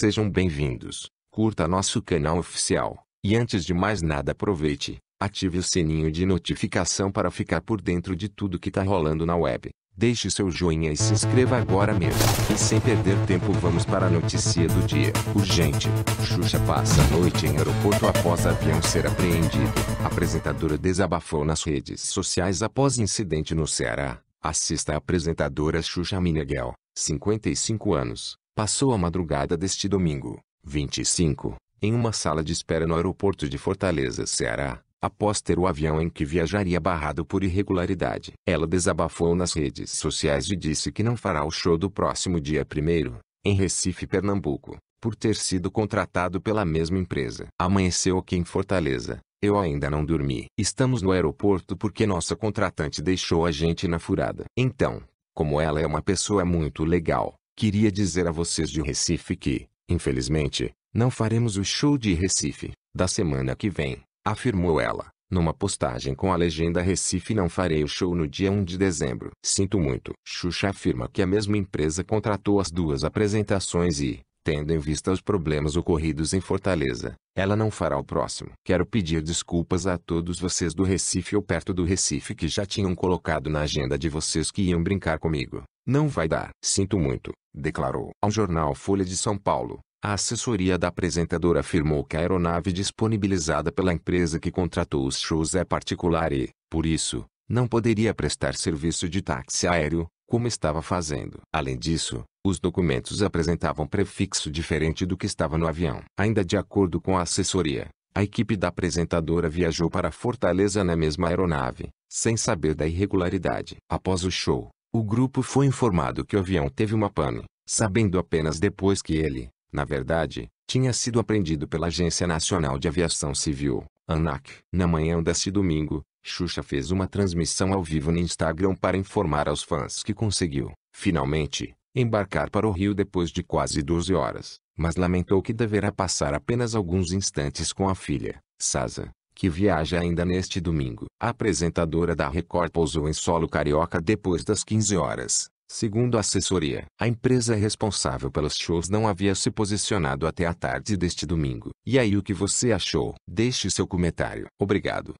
Sejam bem-vindos, curta nosso canal oficial, e antes de mais nada aproveite, ative o sininho de notificação para ficar por dentro de tudo que tá rolando na web. Deixe seu joinha e se inscreva agora mesmo. E sem perder tempo, vamos para a notícia do dia. Urgente. Xuxa passa a noite em aeroporto após avião ser apreendido. A apresentadora desabafou nas redes sociais após incidente no Ceará. Assista a apresentadora Xuxa Mineghel, 55 anos, Passou a madrugada deste domingo, 25, em uma sala de espera no aeroporto de Fortaleza, Ceará, após ter o avião em que viajaria barrado por irregularidade. Ela desabafou nas redes sociais e disse que não fará o show do próximo dia 1 em Recife, Pernambuco, por ter sido contratado pela mesma empresa. Amanheceu aqui em Fortaleza. Eu ainda não dormi. Estamos no aeroporto porque nossa contratante deixou a gente na furada. Então, como ela é uma pessoa muito legal, Queria dizer a vocês de Recife que, infelizmente, não faremos o show de Recife, da semana que vem, afirmou ela, numa postagem com a legenda Recife não farei o show no dia 1 de dezembro. Sinto muito. Xuxa afirma que a mesma empresa contratou as duas apresentações e, tendo em vista os problemas ocorridos em Fortaleza, ela não fará o próximo. Quero pedir desculpas a todos vocês do Recife ou perto do Recife que já tinham colocado na agenda de vocês que iam brincar comigo. Não vai dar. Sinto muito, declarou ao jornal Folha de São Paulo. A assessoria da apresentadora afirmou que a aeronave disponibilizada pela empresa que contratou os shows é particular e, por isso, não poderia prestar serviço de táxi aéreo, como estava fazendo. Além disso, os documentos apresentavam prefixo diferente do que estava no avião. Ainda de acordo com a assessoria, a equipe da apresentadora viajou para Fortaleza na mesma aeronave, sem saber da irregularidade. Após o show, o grupo foi informado que o avião teve uma pane, sabendo apenas depois que ele, na verdade, tinha sido apreendido pela Agência Nacional de Aviação Civil, ANAC. Na manhã desse domingo, Xuxa fez uma transmissão ao vivo no Instagram para informar aos fãs que conseguiu, finalmente, embarcar para o Rio depois de quase 12 horas, mas lamentou que deverá passar apenas alguns instantes com a filha, Sasa que viaja ainda neste domingo. A apresentadora da Record pousou em solo carioca depois das 15 horas. Segundo a assessoria, a empresa é responsável pelos shows não havia se posicionado até a tarde deste domingo. E aí o que você achou? Deixe seu comentário. Obrigado.